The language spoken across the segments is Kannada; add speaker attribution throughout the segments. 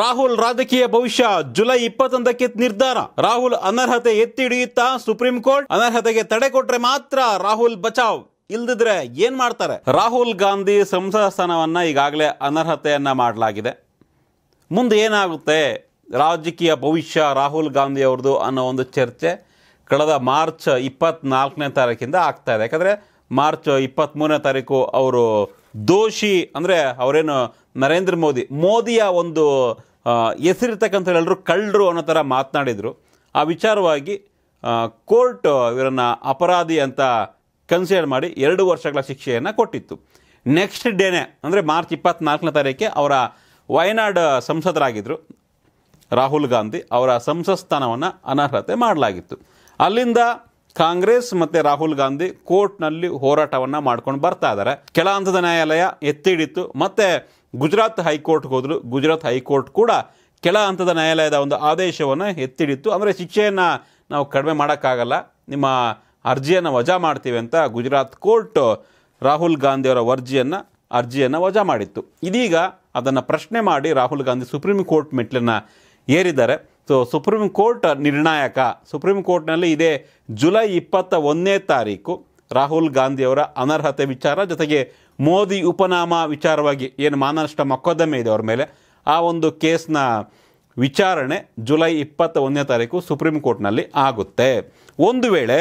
Speaker 1: ರಾಹುಲ್ ರಾಜಕೀಯ ಭವಿಷ್ಯ ಜುಲೈ ಇಪ್ಪತ್ತೊಂದಕ್ಕೆ ನಿರ್ಧಾರ ರಾಹುಲ್ ಅನರ್ಹತೆ ಎತ್ತಿ ಹಿಡಿಯುತ್ತಾ ಸುಪ್ರೀಂ ಕೋರ್ಟ್ ಅನರ್ಹತೆಗೆ ತಡೆ ಕೊಟ್ರೆ ಮಾತ್ರ ರಾಹುಲ್ ಬಚಾವ್ ಇಲ್ದಿದ್ರೆ ಏನ್ ಮಾಡ್ತಾರೆ ರಾಹುಲ್ ಗಾಂಧಿ ಸಂಸದ ಸ್ಥಾನವನ್ನ ಈಗಾಗಲೇ ಅನರ್ಹತೆಯನ್ನ ಮಾಡಲಾಗಿದೆ ಮುಂದೆ ಏನಾಗುತ್ತೆ ರಾಜಕೀಯ ಭವಿಷ್ಯ ರಾಹುಲ್ ಗಾಂಧಿ ಅವ್ರದ್ದು ಅನ್ನೋ ಒಂದು ಚರ್ಚೆ ಕಳೆದ ಮಾರ್ಚ್ ಇಪ್ಪತ್ನಾಲ್ಕನೇ ತಾರೀಕಿಂದ ಆಗ್ತಾ ಇದೆ ಯಾಕಂದ್ರೆ ಮಾರ್ಚ್ ಮೂರನೇ ತಾರೀಕು ಅವರು ದೋಷಿ ಅಂದರೆ ಅವರೇನು ನರೇಂದ್ರ ಮೋದಿ ಮೋದಿಯ ಒಂದು ಹೆಸರಿರ್ತಕ್ಕಂಥ ಎಲ್ಲರೂ ಕಳ್ಳರು ಅನ್ನೋ ಥರ ಮಾತನಾಡಿದರು ಆ ವಿಚಾರವಾಗಿ ಕೋರ್ಟ್ ಇವರನ್ನು ಅಪರಾಧಿ ಅಂತ ಕನ್ಸಿಡರ್ ಮಾಡಿ ಎರಡು ವರ್ಷಗಳ ಶಿಕ್ಷೆಯನ್ನು ಕೊಟ್ಟಿತ್ತು ನೆಕ್ಸ್ಟ್ ಡೇನೇ ಅಂದರೆ ಮಾರ್ಚ್ ಇಪ್ಪತ್ನಾಲ್ಕನೇ ತಾರೀಕೆ ಅವರ ವಯನಾಡ್ ಸಂಸದರಾಗಿದ್ದರು ರಾಹುಲ್ ಗಾಂಧಿ ಅವರ ಸಂಸತ್ ಸ್ಥಾನವನ್ನು ಅನರ್ಹತೆ ಮಾಡಲಾಗಿತ್ತು ಅಲ್ಲಿಂದ ಕಾಂಗ್ರೆಸ್ ಮತ್ತು ರಾಹುಲ್ ಗಾಂಧಿ ಕೋರ್ಟ್ನಲ್ಲಿ ಹೋರಾಟವನ್ನು ಮಾಡ್ಕೊಂಡು ಬರ್ತಾ ಇದ್ದಾರೆ ಕೆಲ ಹಂತದ ನ್ಯಾಯಾಲಯ ಎತ್ತಿಡಿತ್ತು ಮತ್ತು ಗುಜರಾತ್ ಹೈಕೋರ್ಟ್ಗೆ ಹೋದರು ಗುಜರಾತ್ ಹೈಕೋರ್ಟ್ ಕೂಡ ಕೆಳ ಹಂತದ ನ್ಯಾಯಾಲಯದ ಒಂದು ಆದೇಶವನ್ನು ಎತ್ತಿಡಿತ್ತು ಅಂದರೆ ಶಿಕ್ಷೆಯನ್ನು ನಾವು ಕಡಿಮೆ ಮಾಡೋಕ್ಕಾಗಲ್ಲ ನಿಮ್ಮ ಅರ್ಜಿಯನ್ನು ವಜಾ ಮಾಡ್ತೀವಿ ಅಂತ ಗುಜರಾತ್ ಕೋರ್ಟ್ ರಾಹುಲ್ ಗಾಂಧಿಯವರ ವರ್ಜಿಯನ್ನು ಅರ್ಜಿಯನ್ನು ವಜಾ ಮಾಡಿತ್ತು ಇದೀಗ ಅದನ್ನು ಪ್ರಶ್ನೆ ಮಾಡಿ ರಾಹುಲ್ ಗಾಂಧಿ ಸುಪ್ರೀಂ ಕೋರ್ಟ್ ಮೆಟ್ಲನ್ನು ಏರಿದ್ದಾರೆ ಸೊ ಸುಪ್ರೀಂ ಕೋರ್ಟ್ ನಿರ್ಣಾಯಕ ಸುಪ್ರೀಂ ಕೋರ್ಟ್ನಲ್ಲಿ ಇದೇ ಜುಲೈ ಇಪ್ಪತ್ತ ಒಂದನೇ ತಾರೀಕು ರಾಹುಲ್ ಗಾಂಧಿಯವರ ಅನರ್ಹತೆ ವಿಚಾರ ಜೊತೆಗೆ ಮೋದಿ ಉಪನಾಮ ವಿಚಾರವಾಗಿ ಏನು ಮಾನನಷ್ಟ ಮೊಕದ್ದಮೆ ಇದೆ ಅವ್ರ ಮೇಲೆ ಆ ಒಂದು ಕೇಸ್ನ ವಿಚಾರಣೆ ಜುಲೈ ಇಪ್ಪತ್ತ ಒಂದನೇ ತಾರೀಕು ಸುಪ್ರೀಂ ಕೋರ್ಟ್ನಲ್ಲಿ ಆಗುತ್ತೆ ಒಂದು ವೇಳೆ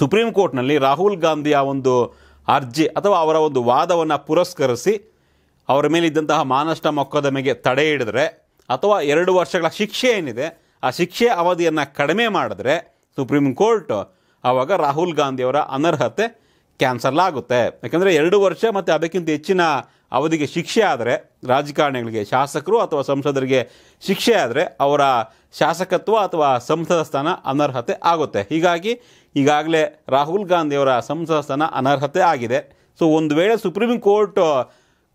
Speaker 1: ಸುಪ್ರೀಂ ಕೋರ್ಟ್ನಲ್ಲಿ ರಾಹುಲ್ ಗಾಂಧಿ ಆ ಒಂದು ಅರ್ಜಿ ಅಥವಾ ಅವರ ಒಂದು ವಾದವನ್ನು ಪುರಸ್ಕರಿಸಿ ಅವರ ಮೇಲಿದ್ದಂತಹ ಮಾನಷ್ಟ ಮೊಕದ್ದಮೆಗೆ ತಡೆ ಹಿಡಿದ್ರೆ ಅಥವಾ ಎರಡು ವರ್ಷಗಳ ಶಿಕ್ಷೆ ಏನಿದೆ ಆ ಶಿಕ್ಷೆ ಅವಧಿಯನ್ನು ಕಡಿಮೆ ಮಾಡಿದ್ರೆ ಸುಪ್ರೀಂ ಕೋರ್ಟ್ ಆವಾಗ ರಾಹುಲ್ ಗಾಂಧಿಯವರ ಅನರ್ಹತೆ ಕ್ಯಾನ್ಸಲ್ ಆಗುತ್ತೆ ಯಾಕಂದರೆ ಎರಡು ವರ್ಷ ಮತ್ತು ಅದಕ್ಕಿಂತ ಹೆಚ್ಚಿನ ಅವಧಿಗೆ ಶಿಕ್ಷೆ ಆದರೆ ರಾಜಕಾರಣಿಗಳಿಗೆ ಶಾಸಕರು ಅಥವಾ ಸಂಸದರಿಗೆ ಶಿಕ್ಷೆ ಆದರೆ ಅವರ ಶಾಸಕತ್ವ ಅಥವಾ ಸಂಸದ ಸ್ಥಾನ ಅನರ್ಹತೆ ಆಗುತ್ತೆ ಹೀಗಾಗಿ ಈಗಾಗಲೇ ರಾಹುಲ್ ಗಾಂಧಿಯವರ ಸಂಸದ ಸ್ಥಾನ ಅನರ್ಹತೆ ಆಗಿದೆ ಸೊ ಒಂದು ವೇಳೆ ಸುಪ್ರೀಂ ಕೋರ್ಟ್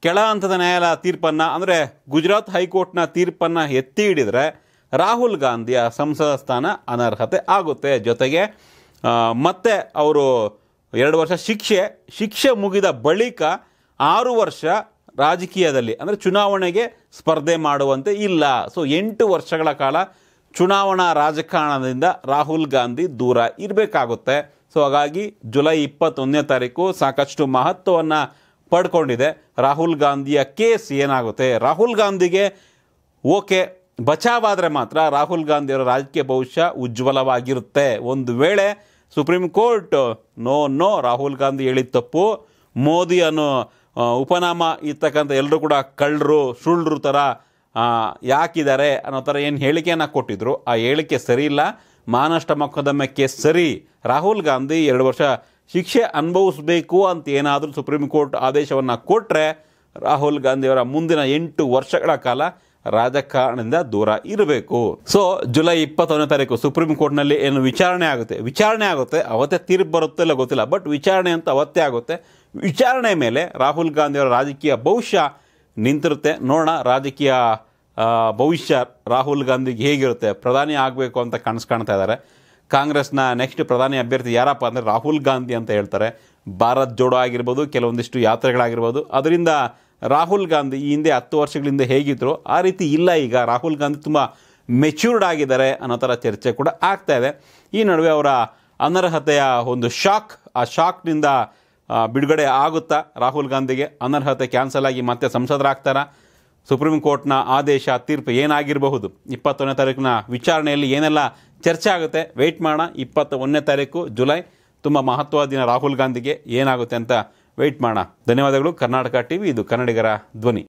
Speaker 1: ಕೆಳ ಹಂತದ ನ್ಯಾಯಾಲಯ ತೀರ್ಪನ್ನು ಅಂದರೆ ಗುಜರಾತ್ ಹೈಕೋರ್ಟ್ನ ತೀರ್ಪನ್ನು ಎತ್ತಿ ಹಿಡಿದರೆ ರಾಹುಲ್ ಗಾಂಧಿಯ ಸಂಸದ ಸ್ಥಾನ ಅನರ್ಹತೆ ಆಗುತ್ತೆ ಜೊತೆಗೆ ಮತ್ತೆ ಅವರು ಎರಡು ವರ್ಷ ಶಿಕ್ಷೆ ಶಿಕ್ಷೆ ಮುಗಿದ ಬಳಿಕ ಆರು ವರ್ಷ ರಾಜಕೀಯದಲ್ಲಿ ಅಂದರೆ ಚುನಾವಣೆಗೆ ಸ್ಪರ್ಧೆ ಮಾಡುವಂತೆ ಇಲ್ಲ ಸೊ ಎಂಟು ವರ್ಷಗಳ ಕಾಲ ಚುನಾವಣಾ ರಾಜಕಾರಣದಿಂದ ರಾಹುಲ್ ಗಾಂಧಿ ದೂರ ಇರಬೇಕಾಗುತ್ತೆ ಸೊ ಹಾಗಾಗಿ ಜುಲೈ ಇಪ್ಪತ್ತೊಂದನೇ ತಾರೀಕು ಸಾಕಷ್ಟು ಮಹತ್ವವನ್ನು ಪಡ್ಕೊಂಡಿದೆ ರಾಹುಲ್ ಗಾಂಧಿಯ ಕೇಸ್ ಏನಾಗುತ್ತೆ ರಾಹುಲ್ ಗಾಂಧಿಗೆ ಓಕೆ ಬಚಾವಾದರೆ ಮಾತ್ರ ರಾಹುಲ್ ಗಾಂಧಿಯವರ ರಾಜಕೀಯ ಭವಿಷ್ಯ ಉಜ್ವಲವಾಗಿರುತ್ತೆ ಒಂದು ವೇಳೆ Supreme Court no no Rahul Gandhi ಹೇಳಿದ ತಪ್ಪು ಮೋದಿ ಅನ್ನೋ ಉಪನಾಮ ಇರ್ತಕ್ಕಂಥ ಎಲ್ಲರೂ ಕೂಡ ಕಳ್ಳರು ಸುಳ್ಳರು ಥರ ಯಾಕಿದ್ದಾರೆ ಅನ್ನೋ ಥರ ಏನು ಹೇಳಿಕೆಯನ್ನು ಕೊಟ್ಟಿದ್ದರು ಆ ಹೇಳಿಕೆ ಸರಿ ಇಲ್ಲ ಮಾನಷ್ಟ ಕೇಸ್ ಸರಿ ರಾಹುಲ್ ಗಾಂಧಿ ಎರಡು ವರ್ಷ ಶಿಕ್ಷೆ ಅನುಭವಿಸಬೇಕು ಅಂತ ಏನಾದರೂ ಸುಪ್ರೀಂ ಕೋರ್ಟ್ ಆದೇಶವನ್ನು ಕೊಟ್ಟರೆ ರಾಹುಲ್ ಗಾಂಧಿಯವರ ಮುಂದಿನ ಎಂಟು ವರ್ಷಗಳ ಕಾಲ ರಾಜಕಾರಣದಿಂದ ದೂರ ಇರಬೇಕು ಸೊ ಜುಲೈ ಇಪ್ಪತ್ತೊಂದನೇ ತಾರೀಕು ಸುಪ್ರೀಂ ಕೋರ್ಟ್ನಲ್ಲಿ ಏನು ವಿಚಾರಣೆ ಆಗುತ್ತೆ ವಿಚಾರಣೆ ಆಗುತ್ತೆ ಅವತ್ತೇ ತೀರ್ಪು ಬರುತ್ತೆ ಇಲ್ಲ ಗೊತ್ತಿಲ್ಲ ಬಟ್ ವಿಚಾರಣೆ ಅಂತ ಅವತ್ತೇ ಆಗುತ್ತೆ ವಿಚಾರಣೆ ಮೇಲೆ ರಾಹುಲ್ ಗಾಂಧಿಯವರ ರಾಜಕೀಯ ಭವಿಷ್ಯ ನಿಂತಿರುತ್ತೆ ನೋಡೋಣ ರಾಜಕೀಯ ಭವಿಷ್ಯ ರಾಹುಲ್ ಗಾಂಧಿಗೆ ಹೇಗಿರುತ್ತೆ ಪ್ರಧಾನಿ ಆಗಬೇಕು ಅಂತ ಕನಸು ಕಾಣ್ತಾ ಇದ್ದಾರೆ ಕಾಂಗ್ರೆಸ್ನ ನೆಕ್ಸ್ಟ್ ಪ್ರಧಾನಿ ಅಭ್ಯರ್ಥಿ ಯಾರಪ್ಪ ಅಂದರೆ ರಾಹುಲ್ ಗಾಂಧಿ ಅಂತ ಹೇಳ್ತಾರೆ ಭಾರತ್ ಜೋಡೋ ಆಗಿರ್ಬೋದು ಕೆಲವೊಂದಿಷ್ಟು ಯಾತ್ರೆಗಳಾಗಿರ್ಬೋದು ಅದರಿಂದ ರಾಹುಲ್ ಗಾಂಧಿ ಈ ಹಿಂದೆ ಹತ್ತು ವರ್ಷಗಳಿಂದ ಹೇಗಿದ್ರು ಆ ರೀತಿ ಇಲ್ಲ ಈಗ ರಾಹುಲ್ ಗಾಂಧಿ ತುಂಬ ಮೆಚ್ಯೂರ್ಡ್ ಆಗಿದ್ದಾರೆ ಅನ್ನೋ ಥರ ಚರ್ಚೆ ಕೂಡ ಆಗ್ತಾ ಇದೆ ಈ ನಡುವೆ ಅವರ ಅನರ್ಹತೆಯ ಒಂದು ಶಾಕ್ ಆ ಶಾಕ್ನಿಂದ ಬಿಡುಗಡೆ ಆಗುತ್ತಾ ರಾಹುಲ್ ಗಾಂಧಿಗೆ ಅನರ್ಹತೆ ಕ್ಯಾನ್ಸಲ್ ಆಗಿ ಮತ್ತೆ ಸಂಸದರಾಗ್ತಾರ ಸುಪ್ರೀಂ ಕೋರ್ಟ್ನ ಆದೇಶ ತೀರ್ಪು ಏನಾಗಿರಬಹುದು ಇಪ್ಪತ್ತೊಂದನೇ ತಾರೀಕಿನ ವಿಚಾರಣೆಯಲ್ಲಿ ಏನೆಲ್ಲ ಚರ್ಚೆ ಆಗುತ್ತೆ ವೆಯ್ಟ್ ಮಾಡೋಣ ಒಂದನೇ ತಾರೀಕು ಜುಲೈ ತುಂಬ ಮಹತ್ವದ ದಿನ ರಾಹುಲ್ ಗಾಂಧಿಗೆ ಏನಾಗುತ್ತೆ ಅಂತ ವೆಯ್ಟ್ ಮಾಡೋಣ ಧನ್ಯವಾದಗಳು ಕರ್ನಾಟಕ ಟಿವಿ ಇದು ಕನ್ನಡಿಗರ ಧ್ವನಿ